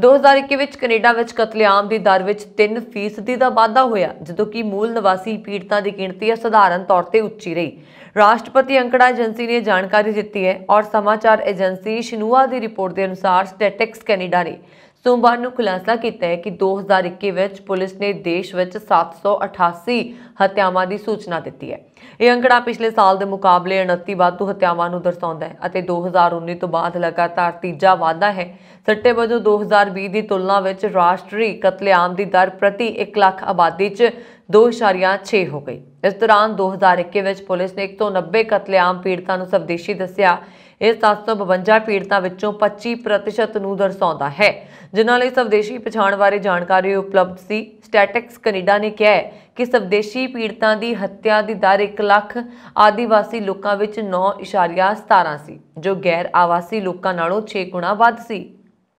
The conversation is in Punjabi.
2021 ਵਿੱਚ ਕੈਨੇਡਾ ਵਿੱਚ ਕਤਲੇਆਮ ਦੀ ਦਰ ਵਿੱਚ 3% ਦਾ ਵਾਧਾ ਹੋਇਆ ਜਦੋਂ ਕਿ ਮੂਲ ਨਿਵਾਸੀ ਪੀੜਤਾਂ ਦੀ ਗਿਣਤੀ ਅਸਧਾਰਨ ਤੌਰ ਤੇ ਉੱਚੀ ਰਹੀ ਰਾਸ਼ਟਰਪਤੀ ਅੰਕੜਾ ਏਜੰਸੀ ਨੇ ਜਾਣਕਾਰੀ ਦਿੱਤੀ ਹੈ ਔਰ ਸਮਾਚਾਰ ਏਜੰਸੀ ਸ਼ਨੂਆ ਦੀ ਰਿਪੋਰਟ ਦੇ ਅਨੁਸਾਰ ਸਟੈਟਿਕਸ ਕੈਨੇਡਾ ਨੇ ਸੋਮਵਾਰ ਨੂੰ ਖੁਲਾਸਾ ਕੀਤਾ ਹੈ ਕਿ 2021 ਵਿੱਚ ਪੁਲਿਸ ਨੇ ਦੇਸ਼ ਵਿੱਚ 788 ਹਤਿਆਵਾਂ ਦੀ ਸੂਚਨਾ ਦਿੱਤੀ ਹੈ ਇਹ ਅੰਕੜਾ ਪਿਛਲੇ ਸਾਲ ਦੇ ਮੁਕਾਬਲੇ 29 ਵਾਧੂ ਹਤਿਆਵਾਂ ਨੂੰ ਦਰਸਾਉਂਦਾ ਹੈ ਅਤੇ 2019 ਤੋਂ ਬਾਅਦ ਲਗਾਤਾਰ ਤੀਜਾ ਵਾਧਾ ਹੈ ਸੱਟੇ ਵਜੋਂ 2020 ਦੀ ਤੁਲਨਾ ਵਿੱਚ ਰਾਸ਼ਟਰੀ ਕਤਲੇਆਮ ਦੀ ਦਰ ਪ੍ਰਤੀ 1 ਲੱਖ ਆਬਾਦੀ 'ਚ 2.6 ਹੋ ਗਈ ਇਸ ਦੌਰਾਨ 2021 ਵਿੱਚ ਪੁਲਿਸ ਨੇ 190 ਕਤਲੇਆਮ ਪੀੜਤਾਂ ਨੂੰ ਸਵਦੇਸ਼ੀ ਦੱਸਿਆ ਇਸ 752 ਪੀੜਤਾਂ ਵਿੱਚੋਂ 25% ਨੂੰ ਦਰਸਾਉਂਦਾ ਹੈ ਜਿਨ੍ਹਾਂ ਲਈ ਸਵਦੇਸ਼ੀ ਪਛਾਣ ਬਾਰੇ ਜਾਣਕਾਰੀ ਉਪਲਬਧ ਸੀ ਸਟੈਟਿਕਸ ਕੈਨੇਡਾ ਨੇ ਕਿਹਾ ਕਿ ਸਵਦੇਸ਼ੀ ਪੀੜਤਾਂ ਦੀ ਹੱਤਿਆ ਦੀ ਦਰ 1 ਲੱਖ ਆਦੀਵਾਸੀ ਲੋਕਾਂ ਵਿੱਚ 9.17 ਸੀ ਜੋ ਗੈਰ ਆਵਾਸੀ ਲੋਕਾਂ ਨਾਲੋਂ 6 ਗੁਣਾ ਵੱਧ ਸੀ